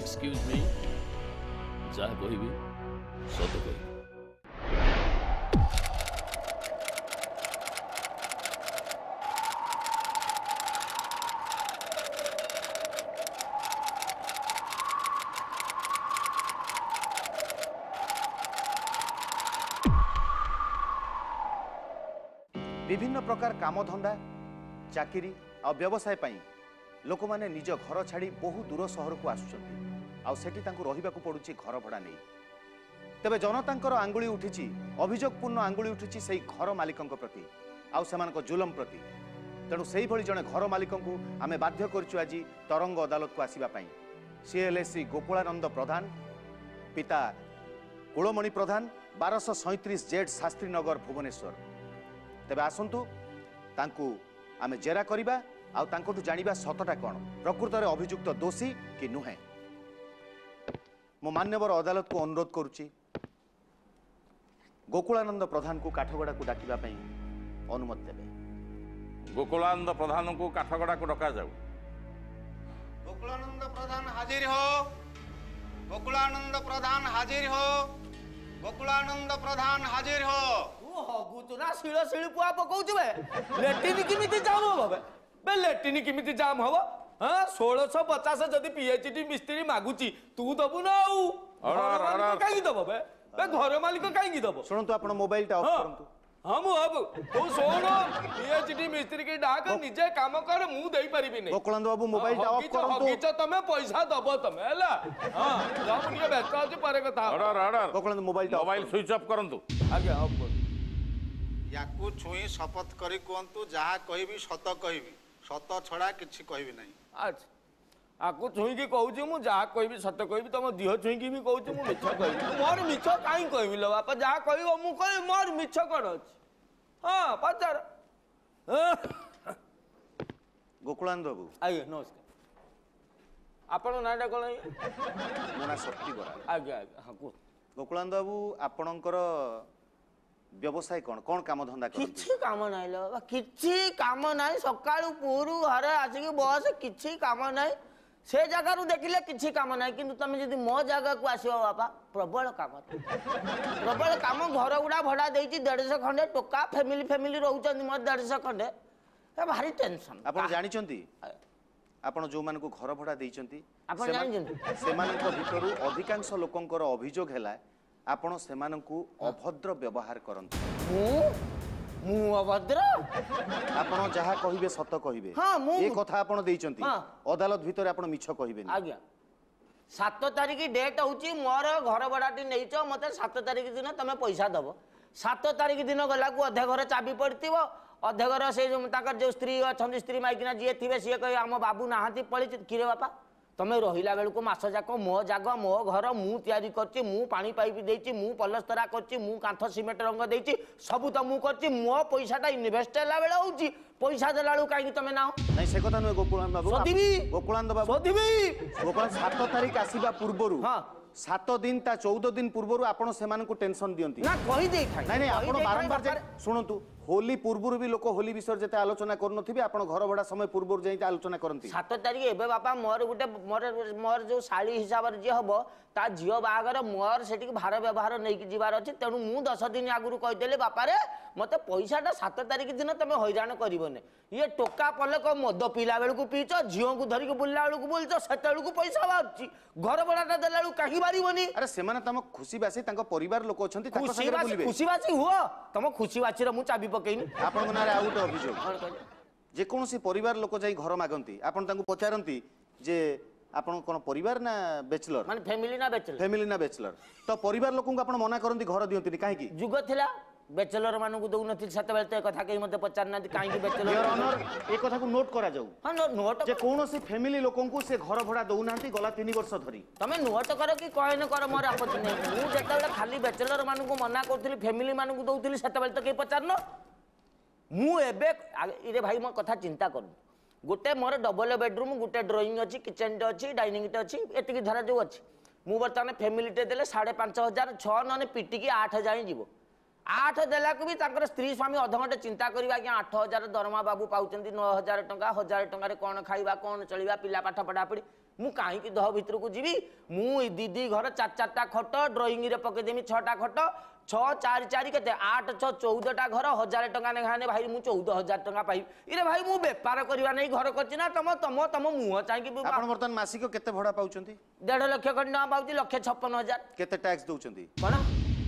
excuse me যা কহিবি সত কহিবি বিভিন্ন প্রকার কামধন্দা চাকরি আর ব্যবসায় পাই ଲୋକମାନେ ନିଜ ଘର ଛାଡ଼ି ବହୁ ଦୂର ସହରକୁ ଆସୁଛନ୍ତି ଆଉ ସେଠି ତାଙ୍କୁ ରହିବାକୁ ପଡ଼ୁଛି ଘର ଭଡ଼ା ନେଇ ତେବେ ଜନତାଙ୍କର ଆଙ୍ଗୁଳି ଉଠିଛି ଅଭିଯୋଗପୂର୍ଣ୍ଣ ଆଙ୍ଗୁଳି ଉଠିଛି ସେହି ଘର ମାଲିକଙ୍କ ପ୍ରତି ଆଉ ସେମାନଙ୍କ ଜୁଲମ ପ୍ରତି ତେଣୁ ସେହିଭଳି ଜଣେ ଘର ମାଲିକଙ୍କୁ ଆମେ ବାଧ୍ୟ କରିଛୁ ଆଜି ତରଙ୍ଗ ଅଦାଲତକୁ ଆସିବା ପାଇଁ ସିଏ ହେଲେ ଶ୍ରୀ ଗୋକୁଳାନନ୍ଦ ପ୍ରଧାନ ପିତା କୁଳମଣି ପ୍ରଧାନ ବାରଶହ ସଇଁତିରିଶ ଜେଡ୍ ଶାସ୍ତ୍ରୀନଗର ଭୁବନେଶ୍ୱର ତେବେ ଆସନ୍ତୁ ତାଙ୍କୁ ଆମେ ଜେରା କରିବା ଆଉ ତାଙ୍କଠୁ ଜାଣିବା ସତଟା କ'ଣ ପ୍ରକୃତରେ ଅଭିଯୁକ୍ତ ଦୋଷୀ କି ନୁହେଁ ମୁଁ ମାନ୍ୟବର ଅଦାଲତକୁ ଅନୁରୋଧ କରୁଛି ଗୋକୁଳାନନ୍ଦ ପ୍ରଧାନଙ୍କୁ କାଠଗଡ଼ାକୁ ଡାକିବା ପାଇଁ ଅନୁମତି ଦେବେ ଗୋକୁଳାନନ୍ଦ ପ୍ରଧାନଙ୍କୁ କାଠଗଡ଼ାକୁ ଡକାଯାଉ ଗୋକୁଳାନନ୍ଦ ପ୍ରଧାନ ହାଜିର ହୋ ଗୋକୁଳାନନ୍ଦ ପ୍ରଧାନ ହାଜିର ହୋ ଗୋକୁଳାନନ୍ଦ ପ୍ରଧାନ ହାଜିର ହୋ ତୁ ହଗୁଛୁ ନା ଶିଳ ଶିଳ ପୁଆ ପକଉଛୁ ବେ ଲେଟିନ୍ କେମିତି ଯାଉ ଭାବେ ବେ ଲେଟିନ୍ କେମିତି ଜାମ୍ ହବ ହଁ ଷୋହଳଶହ ପଚାଶ ଯଦି ପିଏଚ୍ ଡି ମିସ୍ତ୍ରୀ ମାଗୁଛି ତୁ ଦବୁ ନା ଆଉ କାହିଁକି ଦବ ବେ ବେ ଘର ମାଲିକ କାହିଁକି ଦବ ଶୁଣନ୍ତୁ ଆପଣ ମୋବାଇଲଟା ଅଫ୍ କରନ୍ତୁ ହଁ ମୁଁ ହବୁ ତୁ ଶୁଣ ପିଏଚ୍ ଡି ମିସ୍ତ୍ରୀ କି ଡାକ ନିଜେ କାମ କର ମୁଁ ଦେଇ ପାରିବିନି ଗୋକୁଳାନ୍ଦ ବାବୁ ମୋବାଇଲଟା ଅଫ୍ କରନ୍ତୁ ହଗିଛ ତମେ ପଇସା ଦବ ତମେ ହେଲା ହଁ ଯାଅ ମୁଁ ଟିକେ ବ୍ୟସ୍ତ ଅଛି ପରେ କଥା ଅର୍ଡର ଅର୍ଡର ଗୋକୁଳାନ୍ଦ ମୋବାଇଲଟା ମୋବାଇଲ ସୁଇଚ୍ ଅଫ୍ କରନ୍ତୁ ଆଜ୍ଞା ଅଫ୍ କରନ୍ତୁ ୟାକୁ ଛୁଇଁ ଶପଥ କରି କୁହନ୍ତୁ ଯାହା କହିବି ସତ କହିବି ସତ ଛଡ଼ା କିଛି କହିବି ନାହିଁ ଆଚ୍ଛା ଆକୁ ଛୁଇଁକି କହୁଛି ମୁଁ ଯାହା କହିବି ସତ କହିବି ତମ ଦିହ ଛୁଇଁକି ବି କହୁଛି ମୁଁ ମିଛ କହିବି ମୋର ମିଛ କାହିଁ କହିବି ଲୋ ବାପା ଯାହା କହିବ ମୁଁ କହିବି ମୋର ମିଛ କ'ଣ ଅଛି ହଁ ପଚାର ଗୋକୁଳାନ୍ଦ ବାବୁ ଆଜ୍ଞା ନମସ୍କାର ଆପଣଙ୍କ ନାଁଟା କ'ଣ ଆଜ୍ଞା ଆଜ୍ଞା ହଁ କୁହ ଗୋକୁଳାନ୍ଦ ବାବୁ ଆପଣଙ୍କର ব্যবসায় কোণ কোণ কাম ধন্দা করନ୍ତି କିଛି କାମ ନାହିଁ ଲୋ ବା କିଛି କାମ ନାହିଁ ସକାଳୁ ପୁଅରୁ ଘରେ ଆସିକି ବସ କିଛି କାମ ନାହିଁ ସେ ଜାଗାରୁ ଦେଖିଲେ କିଛି କାମ ନାହିଁ କିନ୍ତୁ ତମେ ଯଦି ମୋ ଜାଗାକୁ ଆସିବ ବାପା ପ୍ରବଳ କାମ ପ୍ରବଳ କାମ ଘର ଗୁଡ଼ା ଭଡ଼ା ଦେଇଛି ଦେଢ଼ଶହ ଖଣ୍ଡେ ଟୋକା ଫ୍ୟାମିଲି ଫ୍ୟାମିଲି ରହୁଛନ୍ତି ମୋର ଦେଢ଼ଶହ ଖଣ୍ଡେ ଏ ଭାରି ଟେନସନ୍ ଆପଣ ଜାଣିଛନ୍ତି ଆପଣ ଯେଉଁମାନଙ୍କୁ ଘର ଭଡ଼ା ଦେଇଛନ୍ତି ଆପଣ ଜାଣିଛନ୍ତି ସେମାନଙ୍କ ଭିତରୁ ଅଧିକାଂଶ ଲୋକଙ୍କର ଅଭିଯୋଗ ହେଲା ଆପଣ ସେମାନଙ୍କୁ ଅଭଦ୍ର ବ୍ୟବହାର କରନ୍ତି ମୁଁ ମୁଁ ଅଭଦ୍ର ଆପଣ ଯାହା କହିବେ ସତ କହିବେ ଏ କଥା ଆପଣ ଦେଇଛନ୍ତି ଅଦାଲତ ଭିତରେ ଆପଣ ମିଛ କହିବେନି ଆଜ୍ଞା ସାତ ତାରିଖ ଡେଟ୍ ହେଉଛି ମୋର ଘର ଭଡ଼ାଟି ନେଇଛ ମୋତେ ସାତ ତାରିଖ ଦିନ ତମେ ପଇସା ଦେବ ସାତ ତାରିଖ ଦିନ ଗଲାକୁ ଅଧେ ଘରେ ଚାବି ପଡ଼ିଥିବ ଅଧେ ଘର ସେ ତାଙ୍କର ଯେଉଁ ସ୍ତ୍ରୀ ଅଛନ୍ତି ସ୍ତ୍ରୀ ମାଇକିନା ଯିଏ ଥିବେ ସିଏ କହିବେ ଆମ ବାବୁ ନାହାନ୍ତି ପଳେଇଛନ୍ତି କିରେ ବାପା ତମେ ରହିଲା ବେଳକୁ ମାସ ଯାକ ମୋ ଜାଗ ମୋ ଘର ମୁଁ ତିଆରି କରିଛି ମୁଁ ପାଣି ପାଇପ୍ ଦେଇଛି ମୁଁ ପଲସ୍ତରା କରିଛି ମୁଁ କାନ୍ଥ ସିମେଣ୍ଟ ରଙ୍ଗ ଦେଇଛି ସବୁ ତ ମୁଁ କରିଛି ମୋ ପଇସାଟା ଇନଭେଷ୍ଟ ହେଲା ବେଳେ ହେଉଛି ପଇସା ଦେଲା ବେଳକୁ କାହିଁକି ତମେ ନାଅ ନାଇଁ ସେ କଥା ନୁହେଁ ଗୋକୁଳାନ ବାବୁ ସୋଧିବି ଗୋକୁଳାନ ବାବୁ ସୋଧିବି ଗୋକୁଳାନ ସାତ ତାରିଖ ଆସିବା ପୂର୍ବରୁ ହଁ সাত দিন তা চৌদ দিন পূর্বর আপনার সে টেনশন দিকে না কই নাই আপন বারম্বার শুণতু হোলি পূর্বরু বি লোক হোলি বিষয়ে যেতে আলোচনা করুনথিবে আপন ঘর ভড়া সময় পূর্বরু যাই আলোচনা করন্তি 7 তারিখ এবে বাপা মোর গুটে মোর মোর যে শাড়ি হিসাবে যে হব তা ঝিও বাহাগর মোর সেটিকে ভার ব্যবহার নেই যাবার অছি তেণু মু 10 দিন আগুরু কইদেলে বাপারে মতে পয়সাটা 7 তারিখ দিন তুমি হইরাণ করবনে ইয়ে টোকা পলক মদ পিলা বেলকু পিছ ঝিওকু ধরিকি বুল্লা বেলকু বুলছ সেতবেলকু পয়সা বাহুছি ঘর ভড়াটা দেলা বেলকু কাহি বারিবনি আরে সেমানে তম খুশি বাসি তাঙ্ক পরিবার লোক অছন্তি তাঙ্ক সাথে বুলিবে খুশি বাসি হুও তম খুশি বাসির মু চাবি ପକେଇନି ଆପଣଙ୍କ ନାଁରେ ଆଉ ଗୋଟେ ଅଭିଯୋଗ କ'ଣ ଯେକୌଣସି ପରିବାର ଲୋକ ଯାଇ ଘର ମାଗନ୍ତି ଆପଣ ତାଙ୍କୁ ପଚାରନ୍ତି ଯେ ଆପଣ କ'ଣ ପରିବାର ନା ବ୍ୟାଚଲର ମାନେ ଫ୍ୟାମିଲି ନା ବ୍ୟାଚଲର ଫ୍ୟାମିଲି ନା ବ୍ୟାଚଲର ତ ପରିବାର ଲୋକଙ୍କୁ ଆପଣ ମନା କରନ୍ତି ଘର ଦିଅନ୍ତିନି କାହିଁକି ଯୁଗ ଥିଲା ବ୍ୟାଚଲର ମାନଙ୍କୁ ଦଉନଥିଲି ସେତେବେଳେ ତ ଏ କଥା କେହି ମୋତେ ପଚାରିନାହାନ୍ତି କାହିଁକି ବ୍ୟାଚଲର ଏ କଥାକୁ ନୋଟ୍ କରାଯାଉ ହଁ ନୋଟ୍ ଯେ କୌଣସି ଫ୍ୟାମିଲି ଲୋକଙ୍କୁ ସେ ଘର ଭଡ଼ା ଦଉନାହାନ୍ତି ଗଲା ତିନି ବର୍ଷ ଧରି ତମେ ନୋଟ୍ କର କି କଏନ କର ମୋର ଆପତ୍ତି ନାହିଁ ମୁଁ ଯେତେବେଳେ ଖାଲି ବ୍ୟାଚଲର ମାନଙ୍କୁ ମନା କରୁଥିଲି ଫ୍ୟାମିଲି ମାନଙ୍କୁ ଦଉଥିଲି ସେତେବେଳେ ତ କେହି ପଚାରୁନ ମୁଁ ଏବେ ଇରେ ଭାଇ ମୋ କଥା ଚିନ୍ତା କରୁନି ଗୋଟେ ମୋର ଡବଲ ବେଡରୁମ୍ ଗୋଟେ ଡ୍ରଇଂ ଅଛି କିଚେନ୍ଟେ ଅଛି ଡାଇନିଂଟେ ଅଛି ଏତିକି ଧରା ଯେଉଁ ଅଛି ମୁଁ ବର୍ତ୍ତମାନ ଫ୍ୟାମିଲିଟେ ଦେଲେ ସାଢ଼େ ପାଞ୍ଚ ହଜାର ଛଅ ନହେଲେ ପିଟିକି ଆଠ ଯାଏଁ ଯିବ ଆଠ ଦେଲାକୁ ବି ତାଙ୍କର ସ୍ତ୍ରୀ ସ୍ୱାମୀ ଅଧଘଣ୍ଟେ ଚିନ୍ତା କରିବେ ଆଜ୍ଞା ଆଠ ହଜାର ଦରମା ବାବୁ ପାଉଛନ୍ତି ନଅ ହଜାର ଟଙ୍କା ହଜାର ଟଙ୍କାରେ କ'ଣ ଖାଇବା କ'ଣ ଚଳିବା ପିଲା ପାଠ ପଢ଼ାପଢ଼ି ମୁଁ କାହିଁକି ଦହ ଭିତରକୁ ଯିବି ମୁଁ ଦିଦି ଘର ଚାରି ଚାରିଟା ଖଟ ଡ୍ରଇଂରେ ପକେଇଦେମି ଛଅଟା ଖଟ ଛଅ ଚାରି ଚାରି କେତେ ଆଠ ଛଅ ଚଉଦଟା ଘର ହଜାର ଟଙ୍କା ନେଖାନେ ଭାଇ ମୁଁ ଚଉଦ ହଜାର ଟଙ୍କା ପାଇବି ଇରେ ଭାଇ ମୁଁ ବେପାର କରିବା ନେଇ ଘର କରିଛି ନା ତମ ତମ ତମ ମୁହଁ ଚାହିଁକି ଆପଣ ବର୍ତ୍ତମାନ ମାସିକ କେତେ ଭଡ଼ା ପାଉଛନ୍ତି ଦେଢ଼ ଲକ୍ଷ ଖଣ୍ଡେ ଟଙ୍କା ପାଉଛି ଲକ୍ଷେ ଛପନ ହଜାର କେତେ ଟ୍ୟାକ୍ସ ଦେଉଛନ୍ତି କ'ଣ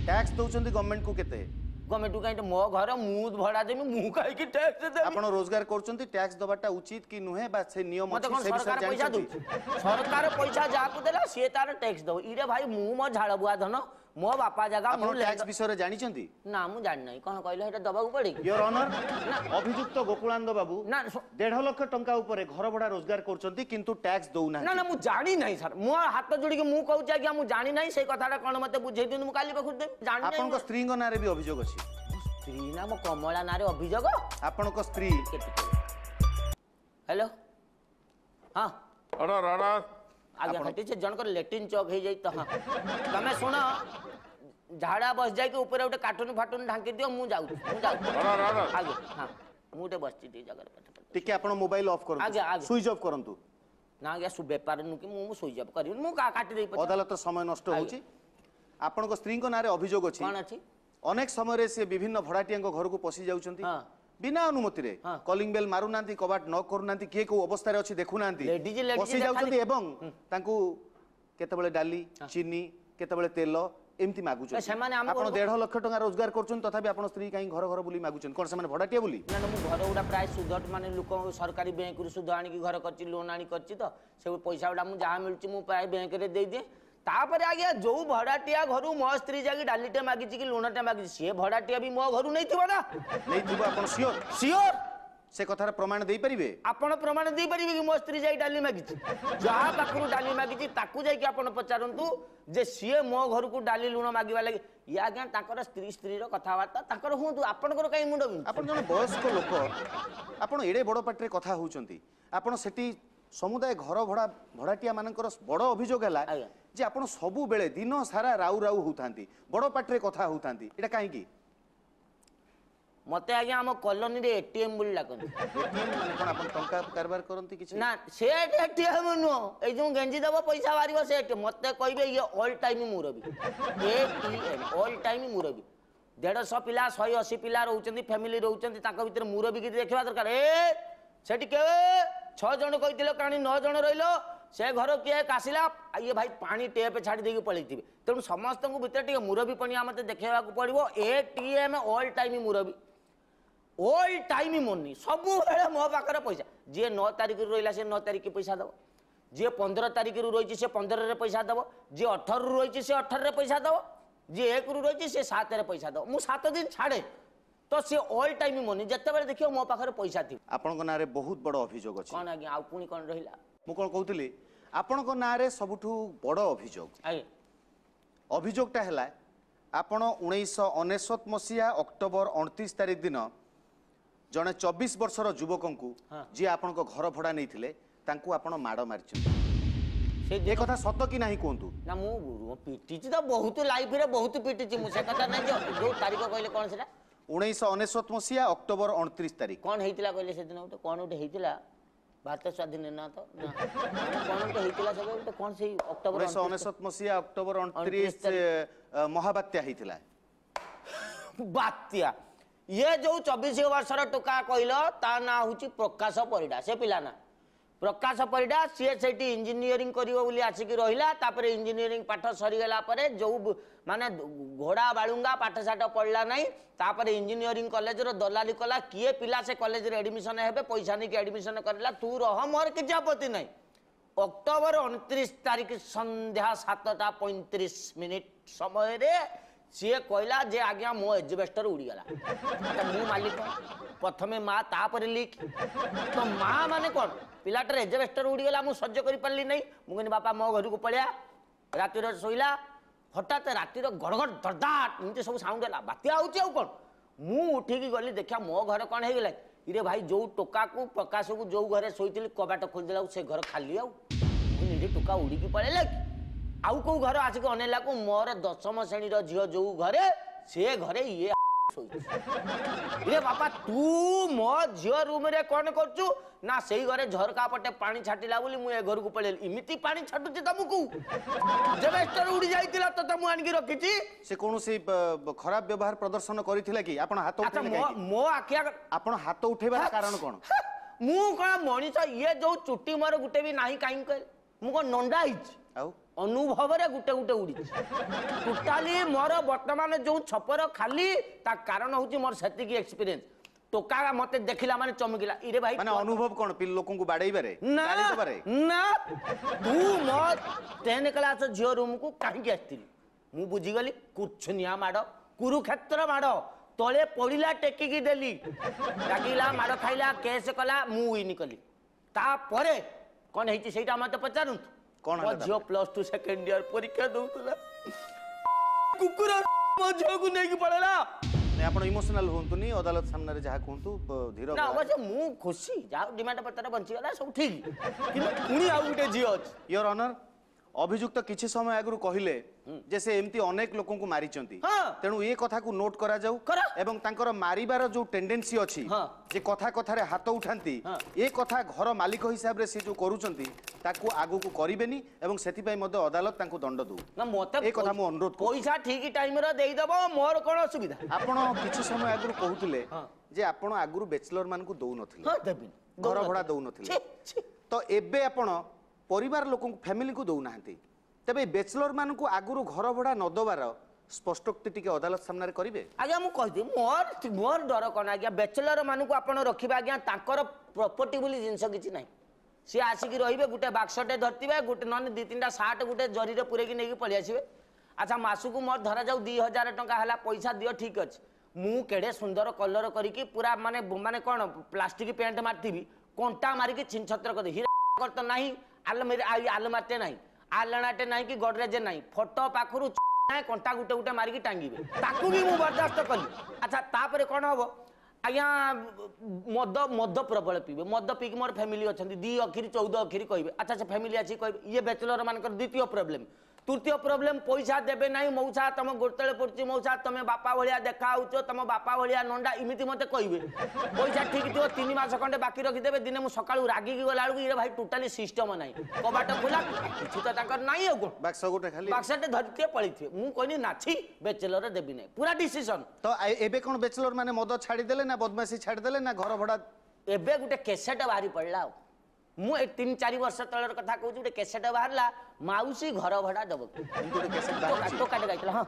ট্যাক্স দৌছন্তি গভর্নমেন্ট কু কেতে গভর্নমেন্ট কু কাইতে মো ঘর মু ভড়া দেমি মু কাইকি ট্যাক্স দে আপন রোজগার করছন্তি ট্যাক্স দবাটা উচিত কি নুহে বা সে নিয়ম আছে সে বিষয়ে জানি সরকার পয়সা যা কু দেলা সে তার ট্যাক্স দব ইরে ভাই মু মো ঝাড়বুয়া ধন ମୋ ବାପା ଜାଗା ଆପଣ ଟ୍ୟାକ୍ସ ବିଷୟରେ ଜାଣିଛନ୍ତି ନା ମୁଁ ଜାଣିନାହିଁ କ'ଣ କହିଲେ ସେଇଟା ଦେବାକୁ ପଡ଼େ ୟୋର ଅନର ଅଭିଯୁକ୍ତ ଗୋକୁଳାନନ୍ଦ ବାବୁ ନା ଦେଢ଼ ଲକ୍ଷ ଟଙ୍କା ଉପରେ ଘର ଭଡ଼ା ରୋଜଗାର କରୁଛନ୍ତି କିନ୍ତୁ ଟ୍ୟାକ୍ସ ଦେଉନାହିଁ ନା ନା ମୁଁ ଜାଣିନାହିଁ ସାର୍ ମୋ ହାତ ଯୋଡ଼ିକି ମୁଁ କହୁଛି ଆଜ୍ଞା ମୁଁ ଜାଣିନାହିଁ ସେଇ କଥାଟା କ'ଣ ମୋତେ ବୁଝେଇ ଦିଅନ୍ତୁ ମୁଁ କାଲି ପାଖକୁ ଦେବି ଜାଣି ଆପଣଙ୍କ ସ୍ତ୍ରୀଙ୍କ ନାଁରେ ବି ଅଭିଯୋଗ ଅଛି ସ୍ତ୍ରୀ ନା ମୋ କମଳା ନାଁରେ ଅଭିଯୋଗ ଆପଣଙ୍କ ସ୍ତ୍ରୀ ହ୍ୟାଲୋ ହଁ ଅର୍ଡ଼ର ଅର୍ଡ଼ର ଆଜ୍ଞା ହଟିଛି ଜଣଙ୍କର ଲେଟ୍ରିନ୍ ଚକ୍ ହେଇଯାଇଛି ତ ହଁ ତମେ ଶୁଣ ଝାଡ଼ା ବସି ଯାଇକି ଉପରେ ଗୋଟେ କାର୍ଟୁନ୍ ଫାଟୁନ୍ ଢାଙ୍କି ଦିଅ ମୁଁ ଯାଉଛି ମୁଁ ଯାଉଛି ଆଜ୍ଞା ହଁ ମୁଁ ଗୋଟେ ବସିଛି ଟିକେ ଜାଗାରେ ପାଠ ଟିକେ ଆପଣ ମୋବାଇଲ ଅଫ୍ କରନ୍ତୁ ଆଜ୍ଞା ଆଜ୍ଞା ସୁଇଚ୍ ଅଫ୍ କରନ୍ତୁ ନା ଆଜ୍ଞା ସୁ ବେପାର ନୁକି ମୁଁ ମୁଁ ସୁଇଚ୍ ଅଫ୍ କରିବି ମୁଁ କାଟି ଦେଇ ଅଦାଲତ ସମୟ ନଷ୍ଟ ହେଉଛି ଆପଣଙ୍କ ସ୍ତ୍ରୀଙ୍କ ନାଁରେ ଅଭିଯୋଗ ଅଛି କ'ଣ ଅଛି ଅନେକ ସମୟରେ ସେ ବିଭିନ୍ନ ଭଡ଼ାଟିଆଙ୍କ ଘରକୁ ପଶି ଯାଉଛନ୍ତି ହଁ ବିନା ଅନୁମତିରେ କଲିଂ ବେଲ୍ ମାରୁନାହାନ୍ତି କବାଟ ନ କରୁନାହାନ୍ତି କିଏ କୋଉ ଅବସ୍ଥାରେ ଅଛି ଦେଖୁନାହାନ୍ତି ପଶି ଯାଉଛନ୍ତି ଏବଂ ତାଙ୍କୁ କେତେବେଳେ ଡାଲି ଚିନି କେତେବେଳେ ତେଲ ଏମିତି ମାଗୁଛନ୍ତି ଆପଣ ଦେଢ ଲକ୍ଷ ଟଙ୍କା ରୋଜଗାର କରୁଛନ୍ତି ତଥାପି ଆପଣ ସ୍ତ୍ରୀ କାହିଁ ଘର ଘର ବୁଲି ମାଗୁଛନ୍ତି କ'ଣ ସେମାନେ ଭଡ଼ାଟିଆ ବୋଲି ନା ମୁଁ ଘର ଗୁଡ଼ା ପ୍ରାୟ ସୁଧ ମାନେ ଲୋକଙ୍କୁ ସରକାରୀ ବ୍ୟାଙ୍କରୁ ସୁଧ ଆଣିକି ଘର କରିଛି ଲୋନ୍ ଆଣି କରିଛି ତ ସେ ପଇସା ଗୁଡ଼ା ମୁଁ ଯାହା ମିଳୁଛି ମୁଁ ପ୍ରାୟ ବ୍ୟାଙ୍କରେ ଦେଇଦିଏ ତାପରେ ଆଜ୍ଞା ଯୋଉ ଭଡ଼ାଟିଆ ଘରୁ ମୋ ସ୍ତ୍ରୀ ଯାଇକି ଡାଲିଟେ ମାଗିଛି କି ଲୁଣଟେ ମାଗିଛି ସିଏ ଭଡ଼ାଟିଆ ବି ମୋ ଘରୁ ନେଇଥିବ ନା ନେଇଥିବ ଆପଣ ସିଓର ସିଓର ସେ କଥାର ପ୍ରମାଣ ଦେଇପାରିବେ ଆପଣ ପ୍ରମାଣ ଦେଇପାରିବେ କି ମୋ ସ୍ତ୍ରୀ ଯାଇ ଡାଲି ମାଗିଛି ଯାହା ପାଖରୁ ଡାଲି ମାଗିଛି ତାକୁ ଯାଇକି ଆପଣ ପଚାରନ୍ତୁ ଯେ ସିଏ ମୋ ଘରକୁ ଡାଲି ଲୁଣ ମାଗିବା ଲାଗି ଇଏ ଆଜ୍ଞା ତାଙ୍କର ସ୍ତ୍ରୀ ସ୍ତ୍ରୀର କଥାବାର୍ତ୍ତା ତାଙ୍କର ହୁଅନ୍ତୁ ଆପଣଙ୍କର କାହିଁ ମୁଣ୍ଡ ଆପଣ ଜଣେ ବୟସ୍କ ଲୋକ ଆପଣ ଏଡ଼େ ବଡ଼ ପାଟିରେ କଥା ହେଉଛନ୍ତି ଆପଣ ସେଠି ସମୁଦାୟ ଘର ଭଡ଼ା ଭଡ଼ାଟିଆମାନଙ୍କର ବଡ଼ ଅଭିଯୋଗ ହେଲା ଯେ ଆପଣ ସବୁବେଳେ ଦିନ ସାରା ରାଉ ରାଉ ହେଉଥାନ୍ତି ବଡ଼ ପାଟିରେ କଥା ହେଉଥାନ୍ତି ଏଇଟା କାହିଁକି ମତେ ଆଜ୍ଞା ଆମ କଲୋନୀରେ ଏଟିଏମ୍ ବୋଲି ଡାକନ୍ତି କ'ଣ ଆପଣ ଟଙ୍କା କାରବାର କରନ୍ତି କିଛି ନା ସେ ଏଟିଏମ୍ ନୁହଁ ଏଇ ଯେଉଁ ଗେଞ୍ଜି ଦେବ ପଇସା ବାହାରିବ ସେ ଏଟିଏମ୍ ମତେ କହିବେ ଇଏ ଅଲ୍ ଟାଇମ୍ ମୁରବି ଏଟିଏମ୍ ଅଲ୍ ଟାଇମ୍ ମୁରବି ଦେଢ଼ଶହ ପିଲା ଶହେ ଅଶୀ ପିଲା ରହୁଛନ୍ତି ଫ୍ୟାମିଲି ରହୁଛନ୍ତି ତାଙ୍କ ଭିତରେ ମୁରବିକି ଦେଖିବା ଦରକାର ଏ ସେଠି କେବେ ଛଅ ଜଣ କହିଥିଲ କାଣି ନଅ ଜଣ ରହିଲ ସେ ଘର କିଏ କାଶିଲା ଇଏ ଭାଇ ପାଣି ଟେପ୍ ଛାଡ଼ି ଦେଇକି ପଳେଇଥିବେ ତେଣୁ ସମସ୍ତଙ୍କୁ ଭିତରେ ଟିକେ ମୁରବୀ ପଣିଆ ମୋତେ ଦେଖେଇବାକୁ ପଡ଼ିବ A T M all time ମୁରବୀ ଅଲ୍ ଟାଇମ୍ ମୁନି ସବୁବେଳେ ମୋ ପାଖରେ ପଇସା ଯିଏ ନଅ ତାରିଖରୁ ରହିଲା ସେ ନଅ ତାରିଖ ପଇସା ଦେବ ଯିଏ ପନ୍ଦର ତାରିଖରୁ ରହିଛି ସେ ପନ୍ଦରରେ ପଇସା ଦେବ ଯିଏ ଅଠରରୁ ରହିଛି ସେ ଅଠରରେ ପଇସା ଦେବ ଯିଏ ଏକରୁ ରହିଛି ସେ ସାତରେ ପଇସା ଦେବ ମୁଁ ସାତ ଦିନ ଛାଡ଼େ তো সে অল টাইম মনি যেতবে দেখ মো পাখে পয়সা থাকবে আপনার নাঁরে বহুত বড় অভিযোগ অ কন আজ্ঞা আউ পুঁ কন রহিলা মু কোণ কৌলি আপনার নাঁরে সবুঠু বড় অভিযোগ আজ্ঞা অভিযোগটা হল আপনার উনিশশো অনেশত মসিহা অক্টোবর অণতিশ তারিখ দিন জনে চবিশ বর্ষর যুবকঙ্কু যে আপনার ঘর ভড়া নিয়ে তাঁকু আপনার মাড় মারিছেন সে কথা সত কি না কুহতু না মু পিটিছি তো বহুত লাইফ রে বহুত পিটিছি মু সে কথা নাই যে তারিখ কহিলে কোন সেটা ଉଣେଇଶହ ଅନେଶ୍ୱତ ମସିହା ଅକ୍ଟୋବର ଅଣତିରିଶ ତାରିଖ କ'ଣ ହେଇଥିଲା କହିଲେ ସେଦିନ ଗୋଟେ କ'ଣ ଗୋଟେ ହେଇଥିଲା ଭାରତ ସ୍ୱାଧୀନ ନା ତ କ'ଣ ଗୋଟେ ହେଇଥିଲା ସେବେ ଗୋଟେ କ'ଣ ସେଇ ଅକ୍ଟୋବର ଉଣେଇଶହ ଅନେଶ୍ୱତ ମସିହା ଅକ୍ଟୋବର ଅଣତିରିଶ ମହାବାତ୍ୟା ହେଇଥିଲା ବାତ୍ୟା ଇଏ ଯୋଉ ଚବିଶ ବର୍ଷର ଟୋକା କହିଲ ତା ନାଁ ହେଉଛି ପ୍ରକାଶ ପରିଡ଼ା ସେ ପିଲା ନାଁ ପ୍ରକାଶ ପରିଡ଼ା ସିଏ ସେଇଠି ଇଞ୍ଜିନିୟରିଂ କରିବ ବୋଲି ଆସିକି ରହିଲା ତାପରେ ଇଞ୍ଜିନିୟରିଂ ପାଠ ସରିଗଲା ପରେ ଯେଉଁ ମାନେ ଘୋଡ଼ା ବାଳୁଙ୍ଗା ପାଠଶାଠ ପଢ଼ିଲା ନାହିଁ ତାପରେ ଇଞ୍ଜିନିୟରିଂ କଲେଜର ଦଲାଲି କଲା କିଏ ପିଲା ସେ କଲେଜରେ ଆଡ଼ମିସନ୍ ହେବେ ପଇସା ନେଇକି ଆଡ଼ମିସନ୍ କରିଲା ତୁ ରହ ମୋର କିଛି ଆପତ୍ତି ନାହିଁ ଅକ୍ଟୋବର ଅଣତିରିଶ ତାରିଖ ସନ୍ଧ୍ୟା ସାତଟା ପଇଁତିରିଶ ମିନିଟ୍ ସମୟରେ सीए कहला जे आज्ञा मो एजबेस्टर उड़ीगला तो मु मालिक प्रथम माँ तापर लिख तो माँ मान कौन पिलाटर एजबेस्टर उड़ीगला मुझे सहय कर पारि नहीं कहनी बापा मो घर को पलिया रातर शा हटात रातिर गड़गड़ दर्दाट इमें सब साउंड है बात्या कौन मुठिक गली देखा मो घर कौन हो इरे भाई जो टोका को प्रकाश को जो घर शोली कबाट खोल दे घर खाली आ टोका उड़ी पड़े लगे ଆଉ କୋଉ ଘର ଆସିକି ଅନେଇଲାକୁ ମୋର ଦଶମ ଶ୍ରେଣୀର ଝିଅ ଯୋଉ ଘରେ ସେ ଘରେ ଇଏ ଇରେ ବାପା ତୁ ମୋ ଝିଅ ରୁମ୍ରେ କ'ଣ କରୁଛୁ ନା ସେଇ ଘରେ ଝରକା ପଟେ ପାଣି ଛାଟିଲା ବୋଲି ମୁଁ ଏ ଘରକୁ ପଳେଇଲି ଏମିତି ପାଣି ଛାଟୁଛି ତମକୁ ଯେବେ ଷ୍ଟୋର ଉଡି ଯାଇଥିଲା ତତେ ମୁଁ ଆଣିକି ରଖିଛି ସେ କୌଣସି ଖରାପ ବ୍ୟବହାର ପ୍ରଦର୍ଶନ କରିଥିଲା କି ଆପଣ ହାତ ମୋ ଆଖି ଆପଣ ହାତ ଉଠେଇବାର କାରଣ କ'ଣ ମୁଁ କ'ଣ ମଣିଷ ଇଏ ଯୋଉ ଚୁଟି ମୋର ଗୋଟେ ବି ନାହିଁ କାହିଁକି ମୁଁ କ'ଣ ନଣ୍ଡା ହେଇଛି ଆଉ ଅନୁଭବରେ ଗୋଟେ ଗୋଟେ ଉଡ଼ିଛି ଟୋଟାଲି ମୋର ବର୍ତ୍ତମାନ ଯେଉଁ ଛପର ଖାଲି ତା କାରଣ ହେଉଛି ମୋର ସେତିକି ଏକ୍ସପିରିଏନ୍ସ ଟୋକା ମତେ ଦେଖିଲା ମାନେ ଚମକିଲା ଇରେ ଭାଇ ମାନେ ଅନୁଭବ କ'ଣ ଲୋକଙ୍କୁ ବାଡ଼େଇବାରେ ନା ତୁ ମୋ ଟେନ୍ କ୍ଲାସ୍ ଝିଅ ରୁମ୍କୁ କାହିଁକି ଆସିଥିଲୁ ମୁଁ ବୁଝିଗଲି କୁଛୁନିଆ ମାଡ଼ କୁରୁକ୍ଷେତ୍ର ମାଡ଼ ତଳେ ପଡ଼ିଲା ଟେକିକି ଦେଲି ରାଗିଲା ମାଡ଼ ଖାଇଲା କେସ୍ କଲା ମୁଁ ୱିନ୍ କଲି ତାପରେ କ'ଣ ହେଇଛି ସେଇଟା ମତେ ପଚାରନ୍ତୁ কোন ঝিও প্লাস টু সেকেন্ড ইয়ার পরীক্ষা দৌতলা কুকুর মো ঝিওকু নেকি পড়লা ଆପଣ ଇମୋସନାଲ ହୁଅନ୍ତୁନି ଅଦାଲତ ସାମ୍ନାରେ ଯାହା କୁହନ୍ତୁ ଧୀର ନା ଅବଶ୍ୟ ମୁଁ ଖୁସି ଯାହା ଡିମାଣ୍ଡ ପତ୍ର ବଞ୍ଚିଗଲା ସବୁ ଠିକ କିନ୍ତୁ ପୁଣି ଆଉ ଗୋଟେ ଝିଅ ଅଛି ୟୋର ଅନର অভিযুক্ত কিছু সময় আগর কহিলে যে সে এমতি অনেক লোক মারিছন্তি তেমন এ কথা নোট করা যাও এবং তাঁর মারিবার যে টেন্ডেন্সি অছি যে কথা কথারে হাত উঠান্তি এ কথা ঘর মালিক হিসাবে সে যে করুচন্তি তাকে আগুক করবে এবং সেথিপাই আদালত তাঙ্কু দণ্ড দউ এ কথা অনুরোধ পয়সা ঠিক টাইম রে দেই দেব মোর কোন অসুবিধা আপনার কিছু সময় আগর কুলে যে আপনার আগু বেচলর মানুষ দউ ঘর ভড়া দউ তো এবে আপনার পরিবার লোক ফ্যামিলিকে দেউনাহান্তি তেবে ব্যাচেলর মানুষ আগর ঘর ভড়া নদবার স্পষ্টোক্তি টিকে আদালত সামনে করবে আজ্ঞা মু কইদি মোর মোর ডর কোন আজ্ঞা ব্যাচেলর মানুষ আপনার রাখবে আজ্ঞা তাঁকর প্রপর্টি বলি জিনিস কিছু নাই সি আসিকি রহবে গোটে বাক্সটে ধরবে গোটে নহলে দুই তিনটা শার্ট গোটে জরিরে পুরাইকি নেই পড়ে আসবে আচ্ছা মাসক মোর ধরা যাও দুই হাজার টঙ্কা হল পয়সা দিও ঠিক আছে মু কেড়ে সুন্দর কলর করিকি পুরা মানে মানে কোণ প্লাষ্টিক প্যান্ট মারিবি কণ্টা মারিকি ছিনছত্র করে হিরা করতে নাই ଆଲମିରି ଆଲମାରିଟେ ନାହିଁ ଆଲଣାଟେ ନାହିଁ କି ଗଡ଼ରେଜ ନାହିଁ ଫଟୋ ପାଖରୁ କଣ୍ଟା ଗୋଟେ ଗୋଟେ ମାରିକି ଟାଙ୍ଗିବେ ତାକୁ ବି ମୁଁ ବରଦାସ୍ତ କଲି ଆଚ୍ଛା ତାପରେ କ'ଣ ହବ ଆଜ୍ଞା ମଦ ମଦ ପ୍ରବଳ ପିଇବେ ମଦ ପିଇକି ମୋର ଫ୍ୟାମିଲି ଅଛନ୍ତି ଦୁଇ ଅକ୍ଷରି ଚଉଦ ଅକ୍ଷରି କହିବେ ଆଚ୍ଛା ସେ ଫ୍ୟାମିଲି ଆସିକି କହିବେ ଇଏ ବ୍ୟାଚଲର ମାନଙ୍କର ଦ୍ୱିତୀୟ ପ୍ରୋବ୍ଲେମ୍ তৃতীয় প্রোবলেম পয়সা দেবে না মৌসা তোমার গোড়তলে পড়ছি মৌসা তুমি বাপা ভাইয়া দেখা হচ্ছ তোমার বাপা ভাইয়া নন্ডা এমিতি মতো কইবে পয়সা ঠিক থিব তিন মাস খন্ডে বাকি রখিদেবে দিনে মু সকাল রাগিকি গলা বেড়ে ইয়ে ভাই টোটালি সিস্টম নাই কবাট খোলা কিছু তো তাঁর নাই আউ কোন বাক্স গোটে খালি বাক্সটা ধরতে পড়িথে মু কইনি নাছি বেচেলর দেবি নাই পুরা ডিসিশন তো এবে কোন বেচেলর মানে মদ ছাড়ি দেলে না বদমাসি ছাড়ি দেলে না ঘর ভড়া এবে গোটে কেসেট বাহারি পড়লা আউ ମୁଁ ଏ ତିନି ଚାରି ବର୍ଷ ତଳର କଥା କହୁଛି ଗୋଟେ କ୍ୟାସେଟ୍ ବାହାରିଲା ମାଉସୀ ଘର ଭଡ଼ା ଦେବ ଟୋକାଟେ ଗାଇଥିଲା ହଁ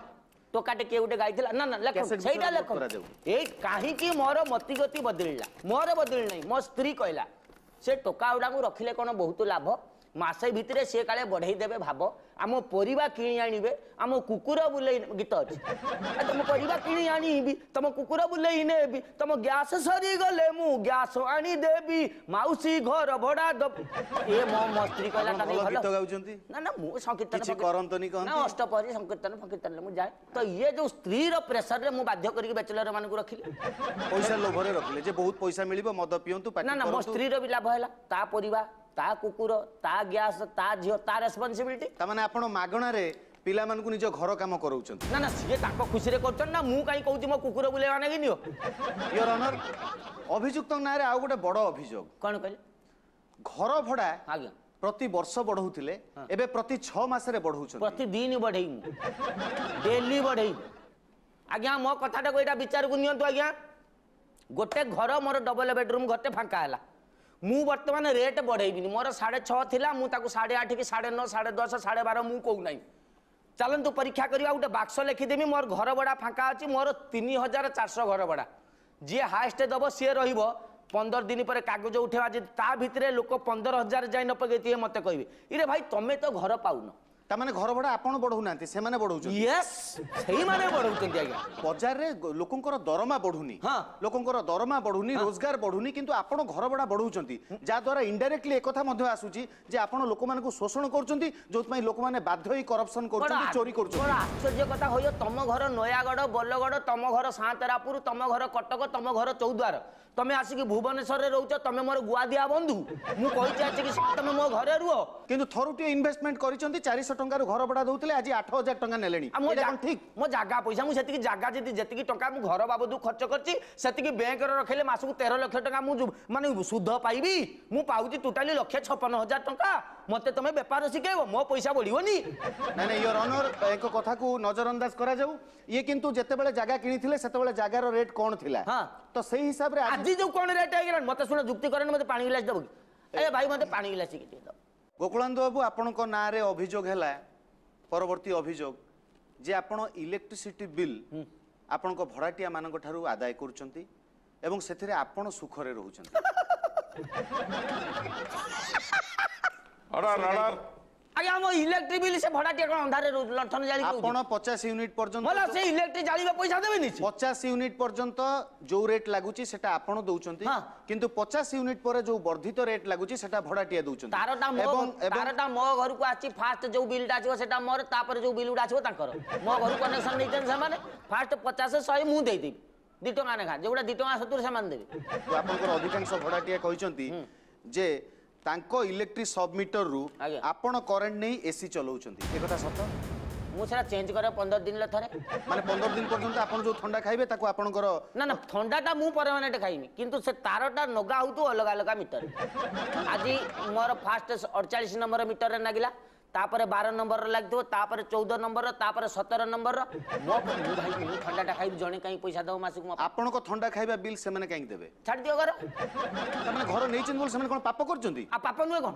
ଟୋକାଟେ କିଏ ଗୋଟେ ଗାଇଥିଲା ନା ନା ଲେଖ ସେଇଟା ଲେଖ ଏଇ କାହିଁକି ମୋର ମତିଗତି ବଦଳିଲା ମୋର ବଦଳି ନାହିଁ ମୋ ସ୍ତ୍ରୀ କହିଲା ସେ ଟୋକା ଗୁଡ଼ାକୁ ରଖିଲେ କ'ଣ ବହୁତ ଲାଭ মাসে ভিতরে সে কালে বড়াই দেবে ভাব আম পরিবা কিনি আনবে আম কুকুর বুলেই গীত অছি তুম পরিবা কিনি আনিবি তুম কুকুর বুলেই নেবি তুম গ্যাস সরিগলে মু গ্যাস আনি দেবি মাউসী ঘর ভড়া দব এ মো মস্ত্রী কলা তা ভালো গীত গাউচন্তি না না মু সংকীর্তন কিছু করন্তনি কোন না অষ্টপহরি সংকীর্তন সংকীর্তন মু যাই তো ইয়ে যে স্ত্রীর প্রেসার রে মু বাধ্য করি ব্যাচেলর মানুষ রাখিলে পয়সা লোভরে রাখিলে যে বহুত পয়সা মিলিব মদ পিয়ন্তু না না মো স্ত্রীর বি লাভ হেলা তা পরিবা তা কুকুর তা গ্যাস তা ঝিও তা রেসপন্সিবিলিটি তা মানে আপন মাগণারে ପିଲାମାନଙ୍କୁ ନିଜ ଘର କାମ କରାଉଛନ୍ତି ନା ନା ସିଏ ତାଙ୍କ ଖୁସିରେ କରୁଛନ୍ତି ନା ମୁଁ କାହିଁ କହୁଛି ମୋ କୁକୁର ବୁଲେଇବା ନାଗି ନିଅ ୟୋର ଅନର ଅଭିଯୁକ୍ତଙ୍କ ନାଁରେ ଆଉ ଗୋଟେ ବଡ଼ ଅଭିଯୋଗ କ'ଣ କହିଲେ ଘର ଭଡ଼ା ଆଜ୍ଞା ପ୍ରତି ବର୍ଷ ବଢ଼ଉଥିଲେ ଏବେ ପ୍ରତି ଛଅ ମାସରେ ବଢ଼ଉଛନ୍ତି ପ୍ରତି ଦିନ ବଢ଼େଇମୁ ଡେଲି ବଢ଼େଇମୁ ଆଜ୍ଞା ମୋ କଥାଟାକୁ ଏଇଟା ବିଚାରକୁ ନିଅନ୍ତୁ ଆଜ୍ଞା ଗୋଟେ ଘର ମୋର ଡବଲ ବେଡରୁମ୍ ଘରଟେ ଫାଙ୍କା ହେଲା मु रेट बढैबि मोर साढे छ म साढे आठ कि साढे न साढे दस साढेबार मौ नै चाहन्छु परीक्षा गरेको गए बा बाक्स लेखिदिमि मोर घर भडा फाका अहिले मोर तिन हजार चारश घर बड़ा जि हाएस्ट दब सिए र पन्ध्र दिन पर कागज उठे ता भित्र लोक पन्ध्र हजार जाँ नपग इरे भाई तमे तो घर पा ତାମାନେ ଘର ଭଡ଼ା ଆପଣ ବଢ଼ଉନାହାନ୍ତି ସେମାନେ ବଢ଼ଉଛନ୍ତି ୟେସ୍ ସେଇମାନେ ବଢ଼ଉଛନ୍ତି ଆଜ୍ଞା ବଜାରରେ ଲୋକଙ୍କର ଦରମା ବଢ଼ୁନି ହଁ ଲୋକଙ୍କର ଦରମା ବଢ଼ୁନି ରୋଜଗାର ବଢ଼ୁନି କିନ୍ତୁ ଆପଣ ଘର ଭଡ଼ା ବଢ଼ଉଛନ୍ତି ଯାହାଦ୍ୱାରା ଇଣ୍ଡାଇରେକ୍ଟଲି ଏକଥା ମଧ୍ୟ ଆସୁଛି ଯେ ଆପଣ ଲୋକମାନଙ୍କୁ ଶୋଷଣ କରୁଛନ୍ତି ଯେଉଁଥିପାଇଁ ଲୋକମାନେ ବାଧ୍ୟ ହୋଇ କରପ୍ସନ୍ କରୁଛନ୍ତି ଚୋରି କରୁଛନ୍ତି ଆଶ୍ଚର୍ଯ୍ୟ କଥା ହୋଇଅ ତମ ଘର ନୟାଗଡ଼ ବଲଗଡ଼ ତମ ଘର ସାଆନ୍ତରାପୁର ତମ ଘର କଟକ ତମ ଘର ଚୌଦ୍ୱାର તમે આસી કે ભુવનેશ્વર રે રહો છો તમે મોર ગુઆ દિયા બંદુ હું કહી ચાચી કે તમે મો ઘર રુઓ કીંતુ થોરુટી ઇન્વેસ્ટમેન્ટ કરી છંતી 400 ટંગા ર ઘર બડા દોતલે આજ 8000 ટંગા નેલેણી એ તો ઠીક મો જગ્યા પૈસા હું સતી કે જગ્યા જેતી કે ટંગા હું ઘર બાબુ દુ ખર્ચે કરચી સતી કે બેંક ર રખલે માસું 13 લાખ ટંગા હું મને શુદ્ધ પાઇબી હું પાઉજી ટોટલી 156000 ટંગા মতে তুমি বেপার শিখাইব মো পয়সা বলিবনি না না ইয়োর অনর এক কথাকু নজরअंदाज করা যাও ইয়ে কিন্তু যেতেবেলে জায়গা কিনিছিলে সেতেবেলে জায়গার রেট কোন থিলা হ্যাঁ তো সেই হিসাবে আজি যে কোন রেট হই গেল মতে শুনে যুক্তি করেন মতে পানি গ্লাস দেব কি এ ভাই মতে পানি গ্লাস কি দাও গোকুলান্দ বাবু আপনার নাঁরে অভিযোগ হেলা পরবর্তী অভিযোগ যে আপনার ইলেকট্রিসিটি বিল আপনার ভড়াটিয়া মানুষ আদায় করছেন এবং সেথিরে আপনার সুখরে রয়েছেন ଅର୍ଡର ଅର୍ଡର ଆଜ୍ଞା ଆମ ଇଲେକ୍ଟ୍ରି ବିଲ୍ ସେ ଭଡ଼ା ଟିକେ କ'ଣ ଅନ୍ଧାରେ ଲଣ୍ଠନ ଜାଳି ଆପଣ ପଚାଶ ୟୁନିଟ୍ ପର୍ଯ୍ୟନ୍ତ ଭଲ ସେ ଇଲେକ୍ଟ୍ରି ଜାଳିବା ପଇସା ଦେବେନି ପଚାଶ ୟୁନିଟ୍ ପର୍ଯ୍ୟନ୍ତ ଯୋଉ ରେଟ୍ ଲାଗୁଛି ସେଟା ଆପଣ ଦଉଛନ୍ତି କିନ୍ତୁ ପଚାଶ ୟୁନିଟ୍ ପରେ ଯୋଉ ବର୍ଦ୍ଧିତ ରେଟ୍ ଲାଗୁଛି ସେଟା ଭଡ଼ାଟିଆ ଦଉଛନ୍ତି ତାରଟା ଏବଂ ତାରଟା ମୋ ଘରକୁ ଆସିଛି ଫାଷ୍ଟ ଯୋଉ ବିଲ୍ଟା ଆସିବ ସେଟା ମୋର ତାପରେ ଯୋଉ ବିଲ୍ ଗୁଡ଼ା ଆସିବ ତାଙ୍କର ମୋ ଘରୁ କନେକ୍ସନ ନେଇଛନ୍ତି ସେମାନେ ଫାଷ୍ଟ ପଚାଶ ଶହେ ମୁଁ ଦେଇଦେବି ଦୁଇ ଟଙ୍କା ଲେଖା ଯୋଉଟା ଦୁଇ ଟଙ୍କା ସତୁରି ସେମାନେ ଦେବେ ଆପଣଙ୍କର ଅଧିକାଂଶ ଭଡ଼ାଟିଆ କହିଛନ୍ତି ଯେ ତାଙ୍କ ଇଲେକ୍ଟ୍ରିକ ସବମିଟରରୁ ଆପଣ କରେଣ୍ଟ ନେଇ ଏସି ଚଲାଉଛନ୍ତି ଏ କଥା ସତ ମୁଁ ସେଟା ଚେଞ୍ଜ କରେ ପନ୍ଦର ଦିନରେ ଥରେ ମାନେ ପନ୍ଦର ଦିନ ପର୍ଯ୍ୟନ୍ତ ଆପଣ ଯୋଉ ଥଣ୍ଡା ଖାଇବେ ତାକୁ ଆପଣଙ୍କର ନା ନା ଥଣ୍ଡାଟା ମୁଁ ପରମାନେଣ୍ଟ ଖାଇମି କିନ୍ତୁ ସେ ତାରଟା ନଗା ହଉଥିବ ଅଲଗା ଅଲଗା ମିଟର ଆଜି ମୋର ଫାଷ୍ଟ ଅଡ଼ଚାଳିଶ ନମ୍ବର ମିଟରରେ ନାଗିଲା ତାପରେ ବାର ନମ୍ବରର ଲାଗିଥିବ ତାପରେ ଚଉଦ ନମ୍ବରର ତାପରେ ସତର ନମ୍ବରର ମୋ ମୁଁ ଭାଇ ମୁଁ ଥଣ୍ଡାଟା ଖାଇବି ଜଣେ କାହିଁ ପଇସା ଦେବ ମାସକୁ ଆପଣଙ୍କ ଥଣ୍ଡା ଖାଇବା ବିଲ୍ ସେମାନେ କାହିଁକି ଦେବେ ଛାଡ଼ିଦିଅ ଘର ସେମାନେ ଘର ନେଇଛନ୍ତି ବୋଲି ସେମାନେ କ'ଣ ପାପ କରୁଛନ୍ତି ଆଉ ପାପ ନୁହେଁ କ'ଣ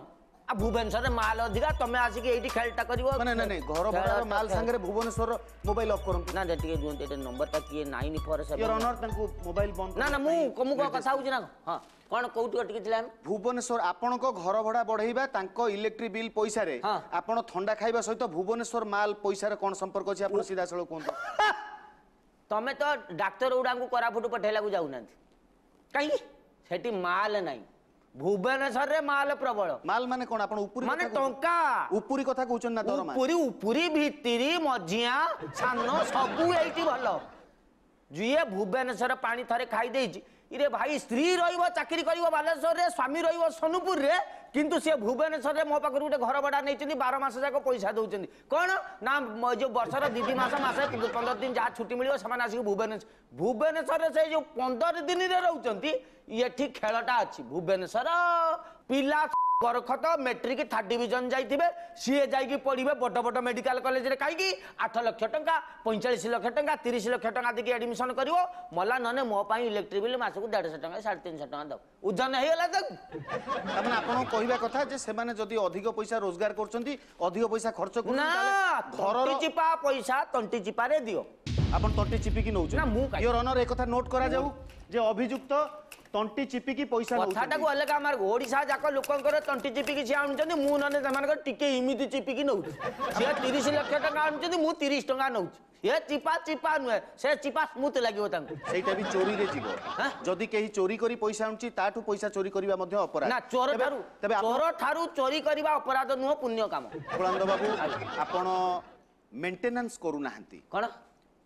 ଆଉ ଭୁବନେଶ୍ୱରରେ ମାଲ ଅଧିକା ତମେ ଆସିକି ଏଇଠି ଖେଳଟା କରିବ ଘର ଭଡ଼ା ମାଲ ସାଙ୍ଗରେ ଭୁବନେଶ୍ୱର ମୋବାଇଲ ଅଫ୍ କରନ୍ତୁ ନା ଟିକେ ଦିଅନ୍ତୁ ଏଇଟା ନମ୍ବରଟା କିଏ ନାଇନ୍ ଫୋର୍ ସେଭେନ୍ ତାଙ୍କୁ ମୋବାଇଲ ବନ୍ଦ ନା ନା ମୁଁ ମୁଁ କଥା ହଉଛି ନା ହଁ କ'ଣ କୋଉଠି ଅଟକି ଥିଲା ଭୁବନେଶ୍ୱର ଆପଣଙ୍କ ଘର ଭଡ଼ା ବଢ଼େଇବା ତାଙ୍କ ଇଲେକ୍ଟ୍ରି ବିଲ୍ ପଇସାରେ ଆପଣ ଥଣ୍ଡା ଖାଇବା ସହିତ ଭୁବନେଶ୍ୱର ମାଲ ପଇସାର କ'ଣ ସମ୍ପର୍କ ଅଛି ଆପଣ ସିଧାସଳଖ କୁହନ୍ତୁ ତମେ ତ ଡାକ୍ତର ଗୁଡ଼ାଙ୍କୁ କୋରାପୁଟ ପଠେଇଲାକୁ ଯାଉନାହାନ୍ତି କାହିଁକି ସେଠି ମାଲ ନାହିଁ ভুবনেশ্বরের মাল প্রবল মাল মানে কোন আপন উপরি মানে টঙ্কা উপরি কথা কইছেন না দরমা উপরি উপরি ভিতরি মজিয়া সান সবু এইটি ভালো যিয়ে ভুবনেশ্বর পানি থরে খাই দেইছি ইরে ভাই স্ত্রী রহব চাকরি করব বালেশ্বরের স্বামী রহব সোনপুরের কিন্তু সে ভুবনেশ্বরের মো পাখু গোটে ঘর ভড়া নিয়েছেন বার মাস যাক পয়সা দেছেন কোণ না যে বর্ষর দুই মাস মাসে পনেরো দিন যা ছুটি মিলব সে আসি ভুবনেশ্বর ভুবনেশ্বরের সেই যে পনেরো দিনের রোচান এটি খেলটা অছি ভুবনেশ্বর পিলা গরখত মেট্রিক থার্ড ডিভিজন যাই সি যাই পড়বে বড় বড় মেডিকাল কলেজে কী আঠ লক্ষ টাকা পঁয়চাশ লক্ষ টাকা তিরিশ লক্ষ টাকা দিয়ে আডমিশন করব মলা নহে মো ইলেকট্রি বিল মাসক দেড়শো টাকা সাড়ে তিনশো টাকা দেব ওজন হয়ে গেল তাকে তাহলে আপনার কহা কথা যে সে যদি অধিক পয়সা রোজগার করছেন অধিক পয়সা খরচ করছেন না তন্টি চিপা পয়সা তন্টি চিপারে দিও আপন তন্টি চিপিকি নউছেন না মু ইওর অনর এই কথা নোট করা যাও যে অভিযুক্ত তন্টি চিপিকি পয়সা নউছেন কথাটাকু অলগা আমার ওড়িশা যাক লোকঙ্কর তন্টি চিপিকি ছিয়া আনুছেন মু ননে সেমানকর টিকে ইমিতি চিপিকি নউছে ছিয়া 30 লক্ষ টাকা আনুছেন মু 30 টাকা নউছে এ চিপা চিপা নুহে সে চিপা স্মুথ লাগিব তাঙ্কু সেইটা বি চোরিরে যিব যদি কেহি চোরি করি পয়সা আনুছি তাঠু পয়সা চোরি করিবা মধ্যে অপরাধ না চোর ঠারু তবে চোর ঠারু চোরি করিবা অপরাধ নুহ পুণ্য কাম কুলান্দ বাবু আপন মেন্টেনান্স করু নাহান্তি কোন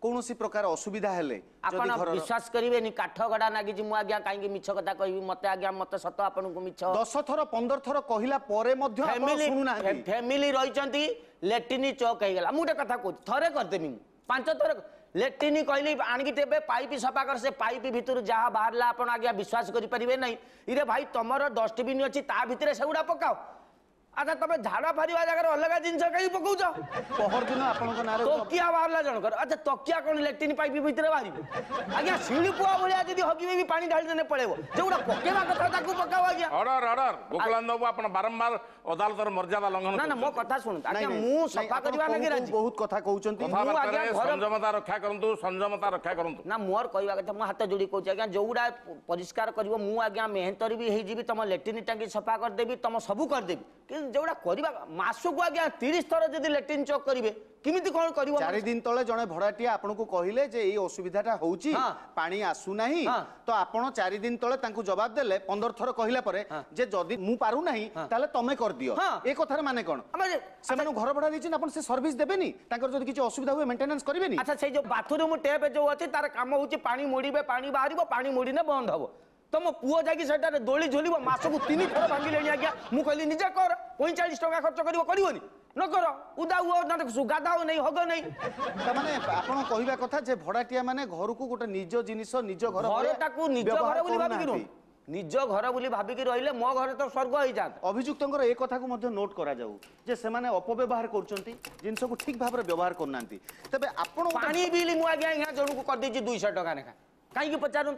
କୌଣସି ପ୍ରକାର ଅସୁବିଧା ହେଲେ ଆପଣ ବିଶ୍ୱାସ କରିବେନି କାଠ ଗଡା ନାଗିଛି ମୁଁ ଆଜ୍ଞା କାହିଁକି ମିଛ କଥା କହିବି ମତେ ଆଜ୍ଞା ମତେ ସତ ଆପଣଙ୍କୁ ମିଛ ଦଶ ଥର ପନ୍ଦର ଥର କହିଲା ପରେ ମଧ୍ୟ ରହିଛନ୍ତି ଲେଟିନ ଚକ୍ ହେଇଗଲା ମୁଁ ଗୋଟେ କଥା କହୁଛି ଥରେ କରିଦେବି ପାଞ୍ଚ ଥର ଲେଟିନ କହିଲି ଆଣିକି ଦେବେ ପାଇପ୍ ସଫା କର ସେ ପାଇପ୍ ଭିତରୁ ଯାହା ବାହାରିଲା ଆପଣ ଆଜ୍ଞା ବିଶ୍ୱାସ କରିପାରିବେ ନାହିଁ ଇରେ ଭାଇ ତମର ଡଷ୍ଟବିନ୍ ଅଛି ତା ଭିତରେ ସେଗୁଡ଼ା ପକାଅ अच्छा तुम झाड़ा फार जगह अलग जिन कहीं पकौच तकिया बाहर जन अच्छा तकिया कौन लैट्रीन पाइप भितर बाहर आज्ञा शिणी पुआ भाया जी हगि भी पा ढाने पलो जो गुड़ा पकेबा क्या पकड़ा बारंबार अदालत मर्यादा लंघन ना मो क्या शुणु सफा करवागे बहुत क्या कहते संयमता रक्षा करूँ संयमता रक्षा करूँ ना मोर कह क्या मुझे हाथ जोड़ी कौच आज जो गुड़ा परिष्कार कर मेहनत भी होम लैट्रीन टांगी सफा करदेवि तुम सब करदेवि যেগুলা করা মাসকু আজ্ঞা তিরিশ থর যদি লেট্রিন চক করবে কেমিতি কোন করিব চারি দিন তলে জনে ভড়াটিয়া আপনাকে কহিলে যে এই অসুবিধাটা হউচি পানি আসু নাহি তো আপন চারি দিন তলে তাঙ্কু জবাব দেলে 15 থর কহিলা পরে যে যদি মু পারু নাহি তাহলে তমে কর দিও এ কথার মানে কোন সেমানু ঘর ভড়া দিছেন আপন সে সার্ভিস দেবেনি তাঙ্কর যদি কিছু অসুবিধা হয় মেইনটেনেন্স করিবেনি আচ্ছা সেই যে বাথরুম ট্যাপ যে আছে তার কাম হউচি পানি মোড়িবে পানি বাহিরিব পানি মোড়িনে বন্ধ হবো ତମ ପୁଅ ଯାଇକି ସେଠାରେ ଦୋଳି ଝୁଲିବ ମାସକୁ ତିନି ଥର ଭାଙ୍ଗିଲେଣି ଆଜ୍ଞା ମୁଁ କହିଲି ନିଜେ କର ପଇଁଚାଳିଶ ଟଙ୍କା ଖର୍ଚ୍ଚ କରିବ କରିବନି ନ କର ଉଦା ହୁଅ ନ ଗାଧାଅ ନାହିଁ ହଗ ନାହିଁ ତାମାନେ ଆପଣ କହିବା କଥା ଯେ ଭଡ଼ାଟିଆ ମାନେ ଘରକୁ ଗୋଟେ ନିଜ ଜିନିଷ ନିଜ ଘର ଘରଟାକୁ ନିଜ ଘର ବୋଲି ଭାବିକି ନୁହଁ ନିଜ ଘର ବୋଲି ଭାବିକି ରହିଲେ ମୋ ଘରେ ତ ସ୍ୱର୍ଗ ହେଇଯାଆନ୍ତା ଅଭିଯୁକ୍ତଙ୍କର ଏ କଥାକୁ ମଧ୍ୟ ନୋଟ୍ କରାଯାଉ ଯେ ସେମାନେ ଅପବ୍ୟବହାର କରୁଛନ୍ତି ଜିନିଷକୁ ଠିକ୍ ଭାବରେ ବ୍ୟବହାର କରୁନାହାନ୍ତି ତେବେ ଆପଣ ପାଣି ବିଲ୍ ମୁଁ ଆଜ୍ଞା ଜଣକୁ କରିଦେଇଛି ଦୁଇଶହ ଟଙ୍କା ଲେଖା କାହିଁକି ପଚାରନ୍ତୁ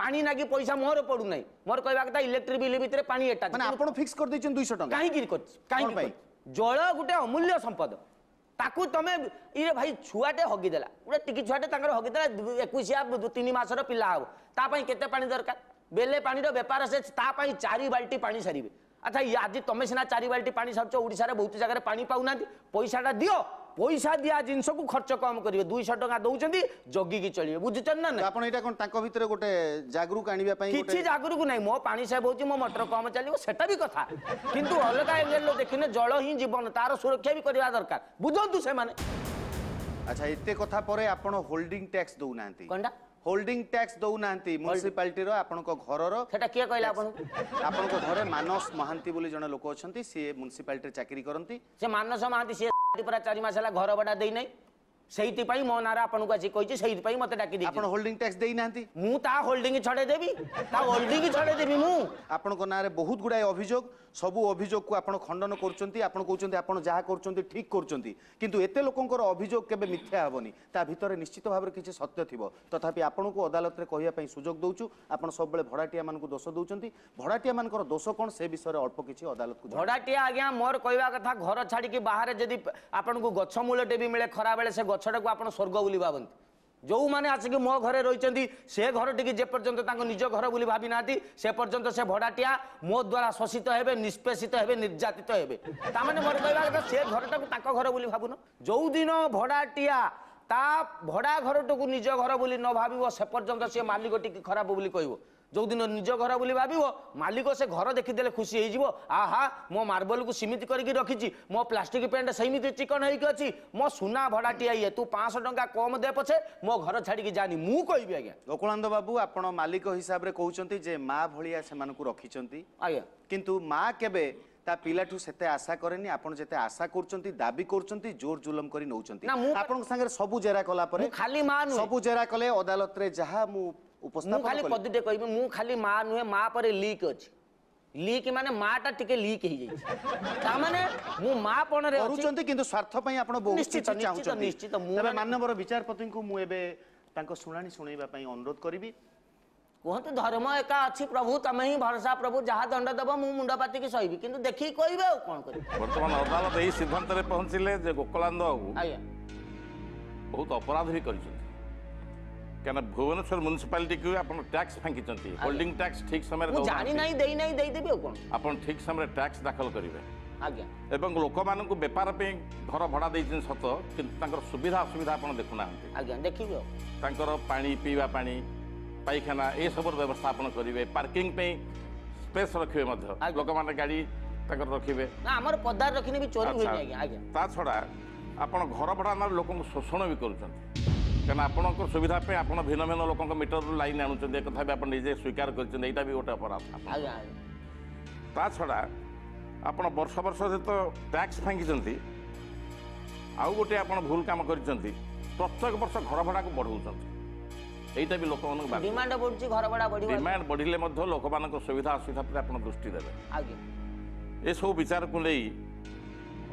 পানি নাকি পয়সা মোহর পড়ু নাই মোর কইবা কথা ইলেকট্রি বিল ভিতরে পানি এটা মানে আপন ফিক্স করে দিছেন 200 টাকা কাহি কি করছ কাহি ভাই জল গুটে অমূল্য সম্পদ তাকু তুমি ইয়ে ভাই ছুয়াটে হগি দেলা গোটে টিকি ছুয়াটে তাঙ্কর হগি দেলা 21 দু তিন মাসর পিলা হব তা পাই কেতে পানি দরকার বেলে পানির ব্যাপার আছে তা পাই চারি বাল্টি পানি সারিবে আচ্ছা আজি তুমি সিনা চারি বাল্টি পানি সারছ ওড়িশার বহুত জায়গায় পানি পাও না পয়সাটা দিও পয়সা দিয়া জিনিসক খরচ কম করবে দুইশ টাকা দৌঁচান জগিকি চলবে বুঝুছেন না আপনার এটা কোন তাঁর ভিতরে গোটে জাগরুক আনবা কিছু জাগরুক নাই মো পানি সাহেব হচ্ছে মো মটর কম চালিব সেটা বি কথা কিন্তু অলগা এঙ্গেল দেখিনে জল হি জীবন তার সুরক্ষা বি করা দরকার বুঝন্তু সে আচ্ছা এতে কথা পরে আপনার হোল্ডিং ট্যাক্স দৌ না কোনটা হোল্ডিং ট্যাক্স দৌ না মিউনিসিপালিটি আপনার ঘর সেটা কি কে আপনার আপনার ঘরে মানস মহান্তি বলে জন লোক অনেক সি মিউনিসিপালিটি চাকরি করতে সে মানস মহান্তি সি दीपराचार्य माशाला घर बड़ा दे नहीं সেইপাই মো নাঁরে আপনার আজ কইছি সেইপাই মতো ডাকি দিই আপনার হোল্ডিং ট্যাক্স দেই নাহান্তি মু তা হোল্ডিং ছড়ে দেবি তা হোল্ডিং ছড়ে দেবি মু আপনার নারে বহুত গুড়াই অভিযোগ সবু অভিযোগকে আপন খণ্ডন করছেন আপন কৌন আপন যাহা করছেন ঠিক করছেন কিন্তু এতে লোকর অভিযোগ কেবে মিথ্যা হবনি তা ভিতরে নিশ্চিত ভাবে কিছু সত্য থিব তথাপি আপনার কহিয়া পাই সুযোগ দউচু আপন সববেলে ভড়াটিয়া মানুষ দোষ দউচন্তি ভড়াটিয়া মানুষ দোষ কোন সে বিষয়ে অল্প কিছু আদালত ভড়াটিয়া আজ্ঞা মোর কইবা কথা ঘর ছাড়ি কি বাহারে যদি আপনার গছ মূলটে বি মিলে খরা বেড়ে সে ଗଛଟାକୁ ଆପଣ ସ୍ୱର୍ଗ ବୋଲି ଭାବନ୍ତି ଯେଉଁମାନେ ଆସିକି ମୋ ଘରେ ରହିଛନ୍ତି ସେ ଘରଟିକି ଯେପର୍ଯ୍ୟନ୍ତ ତାଙ୍କ ନିଜ ଘର ବୋଲି ଭାବି ନାହାନ୍ତି ସେ ପର୍ଯ୍ୟନ୍ତ ସେ ଭଡ଼ାଟିଆ ମୋ ଦ୍ୱାରା ଶୋଷିତ ହେବେ ନିଷ୍ପେଷିତ ହେବେ ନିର୍ଯାତିତ ହେବେ ତାମାନେ ମୋର କହିବା କଥା ସେ ଘରଟାକୁ ତାଙ୍କ ଘର ବୋଲି ଭାବୁନ ଯେଉଁଦିନ ଭଡ଼ାଟିଆ ତା ଭଡ଼ା ଘରଟିକୁ ନିଜ ଘର ବୋଲି ନ ଭାବିବ ସେ ପର୍ଯ୍ୟନ୍ତ ସେ ମାଲିକଟିକି ଖରାପ ବୋଲି କହିବ ଯେଉଁଦିନ ନିଜ ଘର ବୋଲି ଭାବିବ ମାଲିକ ସେ ଘର ଦେଖିଦେଲେ ଖୁସି ହେଇଯିବ ଆହା ମୋ ମାର୍ବଲକୁ ସେମିତି କରିକି ରଖିଛି ମୋ ପ୍ଲାଷ୍ଟିକ୍ ପ୍ୟାଣ୍ଟ ସେମିତି ଚିକଣ ହେଇକି ଅଛି ମୋ ସୁନା ଭଡ଼ାଟିଆ ଇଏ ତୁ ପାଞ୍ଚଶହ ଟଙ୍କା କମ୍ ଦେ ପଛେ ମୋ ଘର ଛାଡ଼ିକି ଯାଆନି ମୁଁ କହିବି ଆଜ୍ଞା ଗୋକୁଳାନନ୍ଦ ବାବୁ ଆପଣ ମାଲିକ ହିସାବରେ କହୁଛନ୍ତି ଯେ ମା ଭଳିଆ ସେମାନଙ୍କୁ ରଖିଛନ୍ତି ଆଜ୍ଞା କିନ୍ତୁ ମା କେବେ ତା ପିଲାଠୁ ସେତେ ଆଶା କରେନି ଆପଣ ଯେତେ ଆଶା କରୁଛନ୍ତି ଦାବି କରୁଛନ୍ତି ଜୋର ଜୁଲମ କରି ନେଉଛନ୍ତି ଆପଣଙ୍କ ସାଙ୍ଗରେ ସବୁ ଜେରା କଲା ପରେ ଖାଲି ମା ସବୁ ଜେରା କଲେ ଅଦାଲତରେ ଯାହା ମୁଁ अनुरोध करबी कहते धर्म एका अच्छे प्रभु तमें ही भरोसा प्रभु जहाँ दंड दब मु मुंड पाति के कि देख कह कौन कर बर्तमान अदालत यही सिद्धांत पहुँचिले गोकलांद बहुत अपराध भी कर কেন ভুবনেশ্বর মুনিসিপালিটিকে আপনার ট্যাক্স ফাঙ্কিছেন হোল্ডিং ট্যাক্স ঠিক সময়ে সময় জানি নাই দেই নাই দেই দেইদেবি ও কোন আপন ঠিক সময়ে ট্যাক্স দাখল করিবে আজ্ঞা এবং লোকমানঙ্কু ব্যাপার পে ঘর ভড়া দিয়েছেন সত কিন্তু তাঙ্কর সুবিধা অসুবিধা আপন দেখু না আজ্ঞা দেখিব তাঙ্কর পানি পিবা পানি পাইখানা এই সবর ব্যবস্থা আপন করিবে পার্কিং পে স্পেস রাখিবে মধ্য মানে গাড়ি তাঙ্কর রাখিবে না আমার পদার রাখিনি বি চোরি হয়ে আজ্ঞা তা ছড়া আপন ঘর ভাড়া না লোকম শোষণ বি করছেন କାରଣ ଆପଣଙ୍କ ସୁବିଧା ପାଇଁ ଆପଣ ଭିନ୍ନ ଭିନ୍ନ ଲୋକଙ୍କ ମିଟରରୁ ଲାଇନ୍ ଆଣୁଛନ୍ତି ଏକଥା ବି ଆପଣ ନିଜେ ସ୍ୱୀକାର କରିଛନ୍ତି ଏଇଟା ବି ଗୋଟେ ଅପରାଧ ତା ଛଡ଼ା ଆପଣ ବର୍ଷ ବର୍ଷ ସହିତ ଟ୍ୟାକ୍ସ ଫାଙ୍କିଛନ୍ତି ଆଉ ଗୋଟିଏ ଆପଣ ଭୁଲ କାମ କରିଛନ୍ତି ପ୍ରତ୍ୟେକ ବର୍ଷ ଘର ଭଡ଼ାକୁ ବଢ଼ାଉଛନ୍ତି এইটা বি লোকমানক ডিমান্ড বড়ছি ঘর ভাড়া বড়ি ডিমান্ড বড়িলে মধ্য লোকমানক সুবিধা অসুবিধা পরে আপন দৃষ্টি দেবে আজ্ঞা এসব বিচারকু নেই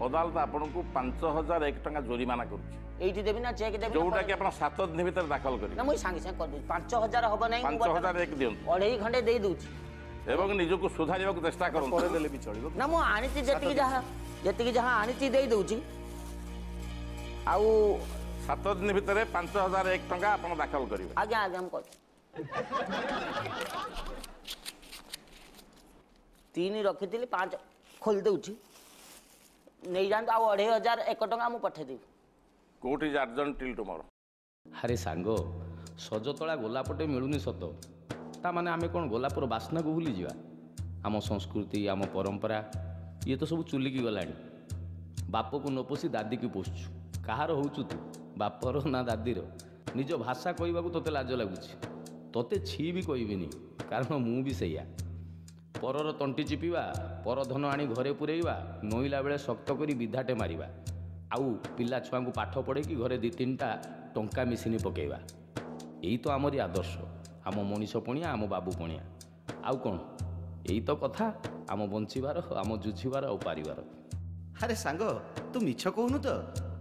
অদালত আপনার পাঁচ হাজার এক টাকা জরিমানা করছে এইটি দেবি না চেক দেবি যোউটা কি আপন 7 দিন ভিতরে দাখল করি না মই সাঙ্গে সাঙ্গে কর দিছি 5000 হব নাই 5000 এক দিন অড়াই ঘন্টে দেই দউছি এবং নিজকে সুধারিবাকু চেষ্টা করুন পরে দেলে বি চলিব না মই আনিছি যেতিকি যাহা যেতিকি যাহা আনিছি দেই দউছি আউ 7 দিন ভিতরে 5001 টাকা আপন দাখল করিবে আজ্ঞা আজ্ঞা আমি করছি তিন রখিলি পাঁচ খোলি দেউছি নেই যাতে আড়াই হাজার এক টাকা মু পঠাই দেবি court is urgent till tomorrow ଆରେ ସାଙ୍ଗ ସଜତଳା ଗୋଲାପଟେ ମିଳୁନି ସତ ତା ମାନେ ଆମେ କ'ଣ ଗୋଲାପର ବାସ୍ନାକୁ ଭୁଲିଯିବା ଆମ ସଂସ୍କୃତି ଆମ ପରମ୍ପରା ଇଏ ତ ସବୁ ଚୁଲିକି ଗଲାଣି ବାପକୁ ନ ପୋଷି ଦାଦିକି ପୋଷୁଛୁ କାହାର ହେଉଛୁ ତୁ ବାପର ନା ଦାଦିର ନିଜ ଭାଷା କହିବାକୁ ତୋତେ ଲାଜ ଲାଗୁଛି ତୋତେ ଛି ବି କହିବିନି କାରଣ ମୁଁ ବି ସେଇଆ ପରର ତଣ୍ଟି ଚିପିବା ପର ଧନ ଆଣି ଘରେ ପୁରେଇବା ନୋଇଲା ବେଳେ ଶକ୍ତ କରି ବିଧାଟେ ମାରିବା ଆଉ ପିଲା ଛୁଆଙ୍କୁ ପାଠ ପଢ଼େଇକି ଘରେ ଦୁଇ ତିନିଟା ଟଙ୍କା ମେସିନ୍ ପକେଇବା ଏଇ ତ ଆମରି ଆଦର୍ଶ ଆମ ମଣିଷ ପଣିଆ ଆମ ବାବୁ ପଣିଆ ଆଉ କ'ଣ ଏଇ ତ କଥା ଆମ ବଞ୍ଚିବାର ଆମ ଜୁଝିବାର ଆଉ ପାରିବାର ଆରେ ସାଙ୍ଗ ତୁ ମିଛ କହୁନୁ ତ